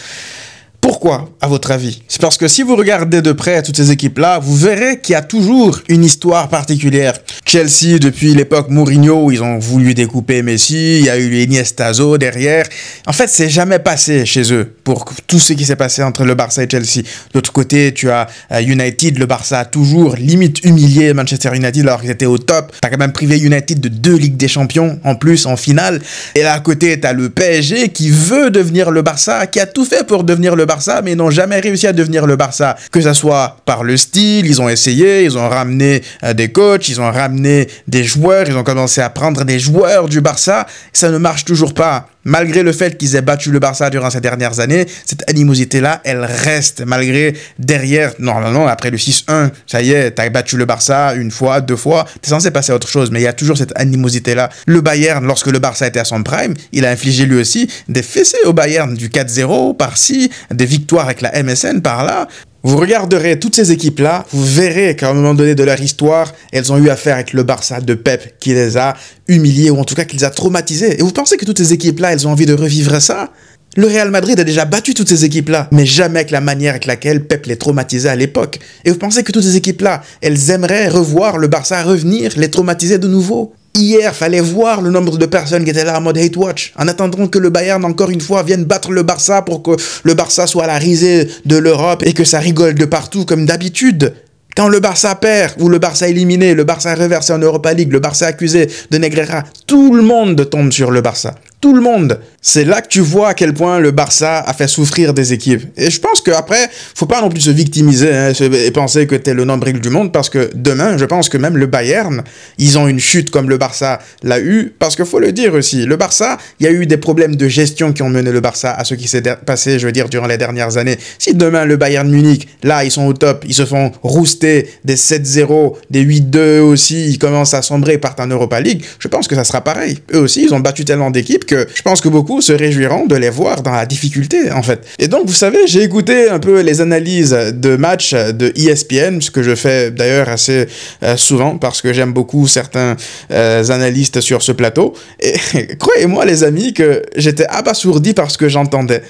Pourquoi, à votre avis C'est parce que si vous regardez de près toutes ces équipes-là, vous verrez qu'il y a toujours une histoire particulière. Chelsea, depuis l'époque Mourinho, ils ont voulu découper Messi, il y a eu Iniestazo derrière. En fait, c'est jamais passé chez eux pour tout ce qui s'est passé entre le Barça et Chelsea. D'autre côté, tu as euh, United, le Barça a toujours limite humilié Manchester United alors qu'ils étaient au top. T'as quand même privé United de deux Ligues des Champions en plus en finale. Et là à côté, t'as le PSG qui veut devenir le Barça, qui a tout fait pour devenir le Barça, mais n'ont jamais réussi à devenir le Barça. Que ça soit par le style, ils ont essayé, ils ont ramené euh, des coachs, ils ont ramené des joueurs, ils ont commencé à prendre des joueurs du Barça. Ça ne marche toujours pas. Malgré le fait qu'ils aient battu le Barça durant ces dernières années, cette animosité-là, elle reste. Malgré derrière, normalement, après le 6-1, ça y est, as battu le Barça une fois, deux fois, es censé passer à autre chose, mais il y a toujours cette animosité-là. Le Bayern, lorsque le Barça était à son prime, il a infligé lui aussi des fessées au Bayern, du 4-0 par-ci, des victoires avec la MSN par-là. Vous regarderez toutes ces équipes-là, vous verrez qu'à un moment donné de leur histoire, elles ont eu affaire avec le Barça de Pep qui les a humiliés ou en tout cas qui les a traumatisés. Et vous pensez que toutes ces équipes-là, elles ont envie de revivre ça le Real Madrid a déjà battu toutes ces équipes-là, mais jamais avec la manière avec laquelle Pep les traumatisait à l'époque. Et vous pensez que toutes ces équipes-là, elles aimeraient revoir le Barça revenir, les traumatiser de nouveau Hier, fallait voir le nombre de personnes qui étaient là en mode hate watch, en attendant que le Bayern, encore une fois, vienne battre le Barça pour que le Barça soit la risée de l'Europe et que ça rigole de partout comme d'habitude. Quand le Barça perd, ou le Barça éliminé, le Barça reversé en Europa League, le Barça accusé de Negreira, tout le monde tombe sur le Barça tout le monde. C'est là que tu vois à quel point le Barça a fait souffrir des équipes. Et je pense qu'après, faut pas non plus se victimiser hein, et penser que tu es le nombril du monde parce que demain, je pense que même le Bayern, ils ont une chute comme le Barça l'a eu parce que faut le dire aussi, le Barça, il y a eu des problèmes de gestion qui ont mené le Barça à ce qui s'est passé, je veux dire, durant les dernières années. Si demain le Bayern Munich, là, ils sont au top, ils se font rouster des 7-0, des 8-2 aussi, ils commencent à sombrer, et partent en Europa League, je pense que ça sera pareil. Eux aussi, ils ont battu tellement d'équipes je pense que beaucoup se réjouiront de les voir dans la difficulté, en fait. Et donc, vous savez, j'ai écouté un peu les analyses de matchs de ESPN, ce que je fais d'ailleurs assez euh, souvent parce que j'aime beaucoup certains euh, analystes sur ce plateau. Et croyez-moi, les amis, que j'étais abasourdi par ce que j'entendais.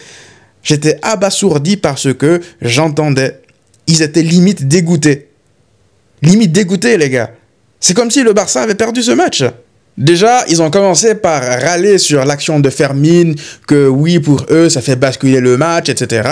J'étais abasourdi par ce que j'entendais. Ils étaient limite dégoûtés. Limite dégoûtés, les gars. C'est comme si le Barça avait perdu ce match. Déjà, ils ont commencé par râler sur l'action de Fermin, que oui, pour eux, ça fait basculer le match, etc.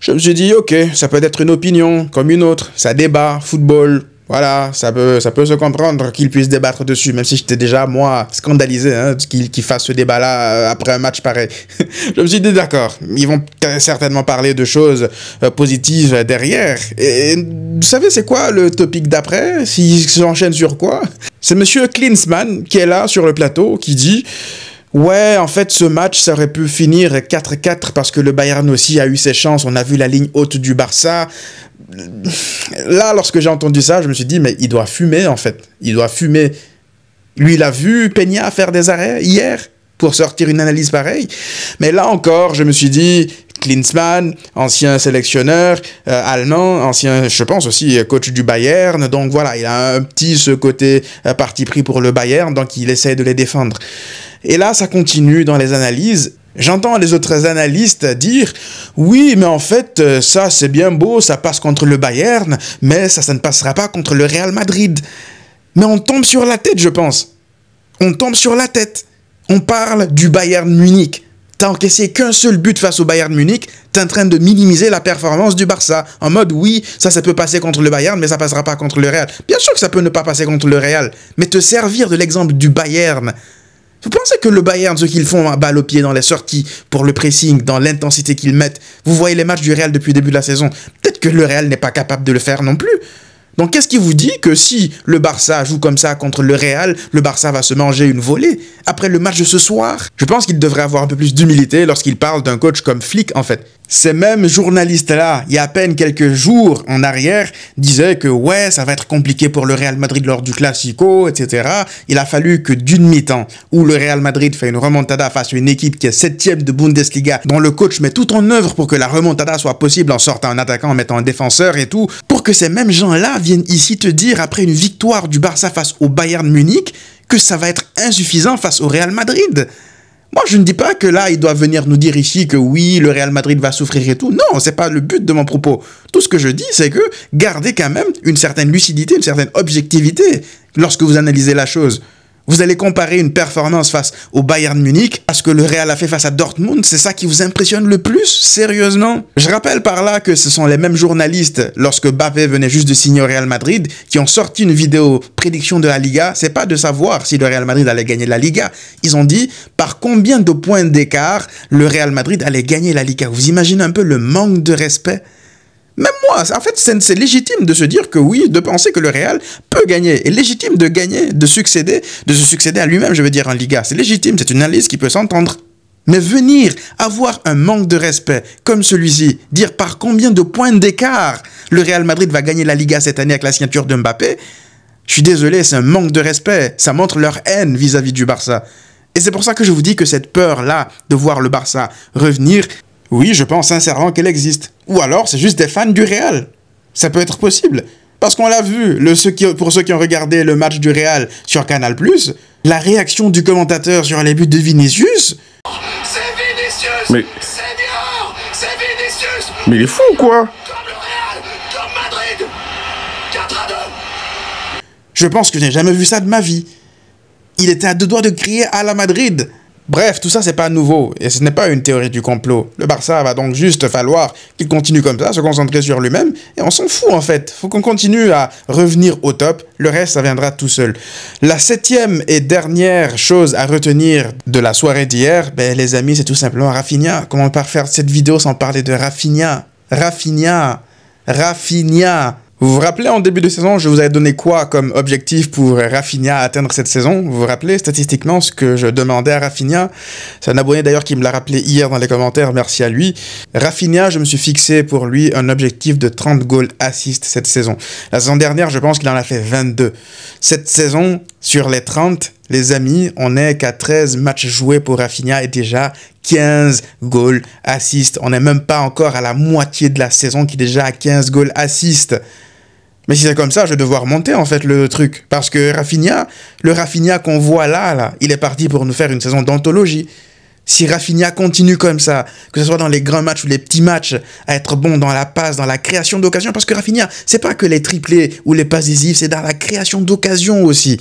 Je me suis dit, ok, ça peut être une opinion comme une autre, ça débat, football, voilà, ça peut, ça peut se comprendre qu'ils puissent débattre dessus, même si j'étais déjà, moi, scandalisé hein, qu'ils fassent ce débat-là euh, après un match pareil. je me suis dit, d'accord, ils vont certainement parler de choses euh, positives derrière. et vous savez, c'est quoi le topic d'après S'ils s'enchaînent sur quoi c'est Monsieur Klinsmann qui est là sur le plateau, qui dit Ouais, en fait, ce match, ça aurait pu finir 4-4 parce que le Bayern aussi a eu ses chances. On a vu la ligne haute du Barça. Là, lorsque j'ai entendu ça, je me suis dit, mais il doit fumer, en fait. Il doit fumer. Lui, il a vu Peña faire des arrêts hier pour sortir une analyse pareille. Mais là encore, je me suis dit, Klinsmann, ancien sélectionneur euh, allemand, ancien, je pense aussi, euh, coach du Bayern. Donc voilà, il a un petit ce côté euh, parti pris pour le Bayern, donc il essaie de les défendre. Et là, ça continue dans les analyses. J'entends les autres analystes dire oui, mais en fait, ça c'est bien beau, ça passe contre le Bayern, mais ça, ça ne passera pas contre le Real Madrid. Mais on tombe sur la tête, je pense. On tombe sur la tête. On parle du Bayern Munich. T'as encaissé qu'un seul but face au Bayern Munich, t'es en train de minimiser la performance du Barça. En mode, oui, ça, ça peut passer contre le Bayern, mais ça passera pas contre le Real. Bien sûr que ça peut ne pas passer contre le Real, mais te servir de l'exemple du Bayern. Vous pensez que le Bayern, ce qu'ils font à hein, balle au pied dans les sorties, pour le pressing, dans l'intensité qu'ils mettent, vous voyez les matchs du Real depuis le début de la saison, peut-être que le Real n'est pas capable de le faire non plus. Donc qu'est-ce qui vous dit que si le Barça joue comme ça contre le Real, le Barça va se manger une volée après le match de ce soir Je pense qu'il devrait avoir un peu plus d'humilité lorsqu'il parle d'un coach comme Flick en fait. Ces mêmes journalistes-là, il y a à peine quelques jours en arrière, disaient que ouais, ça va être compliqué pour le Real Madrid lors du Classico, etc. Il a fallu que d'une mi-temps, où le Real Madrid fait une remontada face à une équipe qui est septième de Bundesliga, dont le coach met tout en œuvre pour que la remontada soit possible en sortant un attaquant, en mettant un défenseur et tout, pour que ces mêmes gens-là viennent ici te dire, après une victoire du Barça face au Bayern Munich, que ça va être insuffisant face au Real Madrid. Moi, je ne dis pas que là, il doit venir nous dire ici que oui, le Real Madrid va souffrir et tout. Non, n'est pas le but de mon propos. Tout ce que je dis, c'est que gardez quand même une certaine lucidité, une certaine objectivité lorsque vous analysez la chose. Vous allez comparer une performance face au Bayern Munich à ce que le Real a fait face à Dortmund. C'est ça qui vous impressionne le plus, sérieusement Je rappelle par là que ce sont les mêmes journalistes, lorsque Bavé venait juste de signer au Real Madrid, qui ont sorti une vidéo prédiction de la Liga. C'est pas de savoir si le Real Madrid allait gagner la Liga. Ils ont dit par combien de points d'écart le Real Madrid allait gagner la Liga. Vous imaginez un peu le manque de respect même moi, en fait, c'est légitime de se dire que oui, de penser que le Real peut gagner, et légitime de gagner, de succéder, de se succéder à lui-même, je veux dire, en Liga. C'est légitime, c'est une analyse qui peut s'entendre. Mais venir avoir un manque de respect comme celui-ci, dire par combien de points d'écart le Real Madrid va gagner la Liga cette année avec la signature de Mbappé, je suis désolé, c'est un manque de respect, ça montre leur haine vis-à-vis -vis du Barça. Et c'est pour ça que je vous dis que cette peur-là de voir le Barça revenir, oui, je pense sincèrement qu'elle existe. Ou alors, c'est juste des fans du Real. Ça peut être possible. Parce qu'on l'a vu, le, pour ceux qui ont regardé le match du Real sur Canal+, la réaction du commentateur sur les buts de Vinicius... C'est Vinicius Mais... C'est Vinicius Mais il est fou, ou quoi Comme le Real Comme Madrid 4 à 2 Je pense que je n'ai jamais vu ça de ma vie. Il était à deux doigts de crier à la Madrid Bref, tout ça, c'est pas nouveau et ce n'est pas une théorie du complot. Le Barça va donc juste falloir qu'il continue comme ça, se concentrer sur lui-même et on s'en fout en fait. Faut qu'on continue à revenir au top. Le reste, ça viendra tout seul. La septième et dernière chose à retenir de la soirée d'hier, ben, les amis, c'est tout simplement Rafinha. Comment on peut faire cette vidéo sans parler de Rafinha Rafinha Rafinha vous vous rappelez, en début de saison, je vous avais donné quoi comme objectif pour Rafinha à atteindre cette saison Vous vous rappelez statistiquement ce que je demandais à Rafinha C'est un abonné d'ailleurs qui me l'a rappelé hier dans les commentaires, merci à lui. Rafinha, je me suis fixé pour lui un objectif de 30 goals assists cette saison. La saison dernière, je pense qu'il en a fait 22. Cette saison, sur les 30, les amis, on n'est qu'à 13 matchs joués pour Rafinha et déjà 15 goals assists. On n'est même pas encore à la moitié de la saison qui est déjà à 15 goals assists. Mais si c'est comme ça, je vais devoir monter en fait le truc. Parce que Rafinha, le Rafinha qu'on voit là, il est parti pour nous faire une saison d'anthologie. Si Rafinha continue comme ça, que ce soit dans les grands matchs ou les petits matchs, à être bon dans la passe, dans la création d'occasion, parce que Rafinha, c'est pas que les triplés ou les passes décisives, c'est dans la création d'occasion aussi.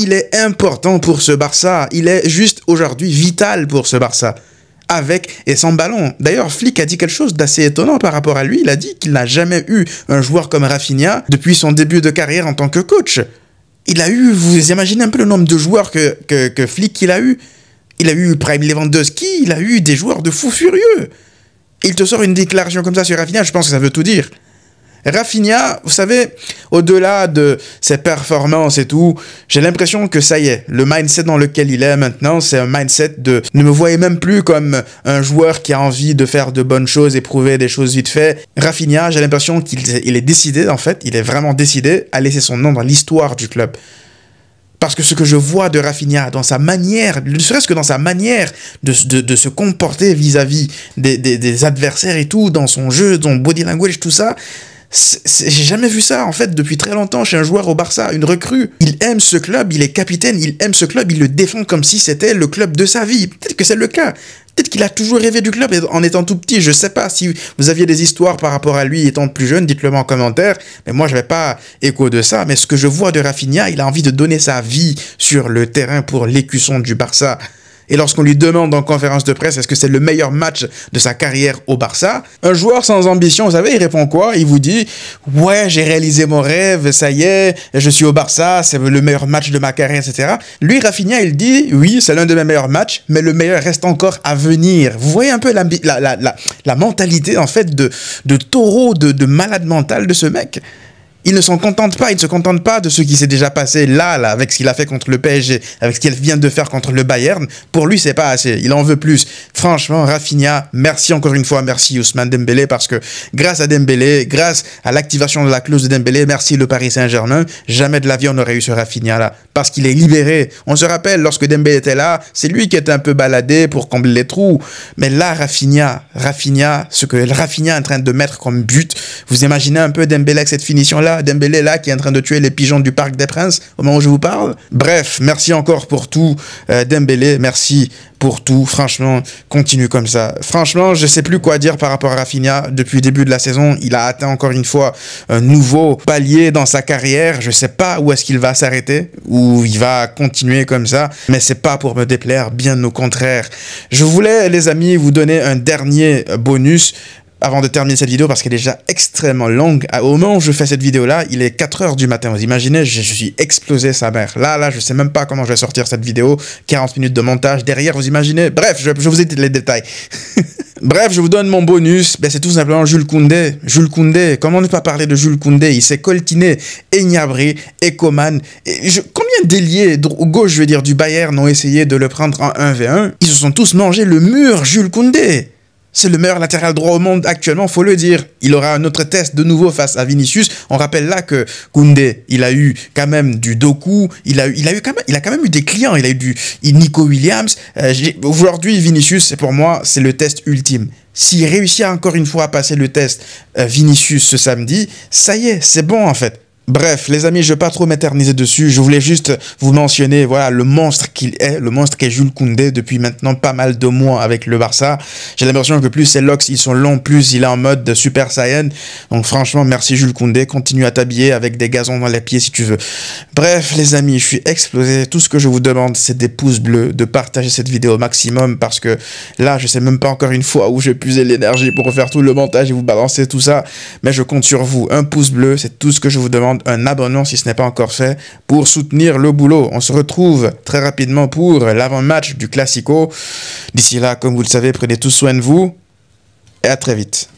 Il est important pour ce Barça, il est juste aujourd'hui vital pour ce Barça avec et sans ballon. D'ailleurs, Flick a dit quelque chose d'assez étonnant par rapport à lui. Il a dit qu'il n'a jamais eu un joueur comme Rafinha depuis son début de carrière en tant que coach. Il a eu, vous imaginez un peu le nombre de joueurs que, que, que Flick il a eu. Il a eu Prime Lewandowski, il a eu des joueurs de fous furieux. Il te sort une déclaration comme ça sur Rafinha, je pense que ça veut tout dire. Rafinha, vous savez, au-delà de ses performances et tout, j'ai l'impression que ça y est, le mindset dans lequel il est maintenant, c'est un mindset de ne me voyez même plus comme un joueur qui a envie de faire de bonnes choses éprouver des choses vite fait. Rafinha, j'ai l'impression qu'il est décidé, en fait, il est vraiment décidé à laisser son nom dans l'histoire du club. Parce que ce que je vois de Rafinha, dans sa manière, ne serait-ce que dans sa manière de, se comporter vis-à-vis des, des, adversaires et tout, dans son jeu, dans son body language, tout ça, j'ai jamais vu ça, en fait, depuis très longtemps chez un joueur au Barça, une recrue. Il aime ce club, il est capitaine, il aime ce club, il le défend comme si c'était le club de sa vie. Peut-être que c'est le cas. Peut-être qu'il a toujours rêvé du club en étant tout petit. Je sais pas si vous aviez des histoires par rapport à lui étant plus jeune, dites-le moi en commentaire. Mais moi, je vais pas écho de ça. Mais ce que je vois de Rafinha, il a envie de donner sa vie sur le terrain pour l'écusson du Barça. Et lorsqu'on lui demande en conférence de presse est-ce que c'est le meilleur match de sa carrière au Barça, un joueur sans ambition, vous savez, il répond quoi Il vous dit Ouais, j'ai réalisé mon rêve, ça y est, je suis au Barça, c'est le meilleur match de ma carrière, etc. Lui, Rafinha, il dit Oui, c'est l'un de mes meilleurs matchs, mais le meilleur reste encore à venir. Vous voyez un peu la, mentalité, en fait, de, de taureau, de, de malade mental de ce mec il ne s'en contente pas, il ne se contente pas de ce qui s'est déjà passé là, là, avec ce qu'il a fait contre le PSG, avec ce qu'il vient de faire contre le Bayern. Pour lui, c'est pas assez. Il en veut plus. Franchement, Rafinha, merci encore une fois, merci Ousmane Dembélé, parce que grâce à Dembélé, grâce à l'activation de la clause de Dembélé, merci le Paris Saint-Germain. Jamais de la vie on aurait eu ce Rafinha là, parce qu'il est libéré. On se rappelle, lorsque Dembélé était là, c'est lui qui était un peu baladé pour combler les trous. Mais là, Rafinha, Rafinha, ce que Rafinha est en train de mettre comme but, vous imaginez un peu Dembélé avec cette finition là Dembélé là, qui est en train de tuer les pigeons du Parc des Princes au moment où je vous parle. Bref, merci encore pour tout, euh, Dembélé. Merci pour tout. Franchement, continue comme ça. Franchement, je ne sais plus quoi dire par rapport à Rafinha. Depuis le début de la saison, il a atteint encore une fois un nouveau palier dans sa carrière. Je ne sais pas où est-ce qu'il va s'arrêter, ou il va continuer comme ça. Mais c'est pas pour me déplaire, bien au contraire. Je voulais, les amis, vous donner un dernier bonus avant de terminer cette vidéo parce qu'elle est déjà extrêmement longue. Au moment où je fais cette vidéo là, il est 4 h du matin. Vous imaginez, je, suis explosé sa mère. Là, là, je sais même pas comment je vais sortir cette vidéo. 40 minutes de montage derrière, vous imaginez. Bref, je, vous ai dit les détails. Bref, je vous donne mon bonus. Ben, c'est tout simplement Jules Koundé. Jules Koundé. Comment ne pas parler de Jules Koundé Il s'est coltiné Ignabré, Ekoman. Et je, combien d'ailiers gauche, je veux dire, du Bayern ont essayé de le prendre en 1v1 Ils se sont tous mangés le mur, Jules Koundé. C'est le meilleur latéral droit au monde actuellement, faut le dire. Il aura un autre test de nouveau face à Vinicius. On rappelle là que Koundé, il a eu quand même du Doku, il a il a eu quand même, il a quand même eu des clients. Il a eu du Nico Williams. Euh, aujourd'hui, Vinicius, c'est pour moi, c'est le test ultime. S'il réussit encore une fois à passer le test euh, Vinicius ce samedi, ça y est, c'est bon en fait. Bref, les amis, je ne vais pas trop m'éterniser dessus. Je voulais juste vous mentionner voilà, le monstre qu'il est, le monstre qu'est Jules Koundé depuis maintenant pas mal de mois avec le Barça. J'ai l'impression que plus ses locks ils sont longs, plus il est en mode de Super Saiyan. Donc franchement, merci Jules Koundé. Continue à t'habiller avec des gazons dans les pieds si tu veux. Bref, les amis, je suis explosé. Tout ce que je vous demande, c'est des pouces bleus, de partager cette vidéo au maximum parce que là, je ne sais même pas encore une fois où j'ai puiser l'énergie pour faire tout le montage et vous balancer tout ça. Mais je compte sur vous. Un pouce bleu, c'est tout ce que je vous demande un abonnement si ce n'est pas encore fait pour soutenir le boulot. On se retrouve très rapidement pour l'avant-match du Classico. D'ici là, comme vous le savez, prenez tous soin de vous et à très vite.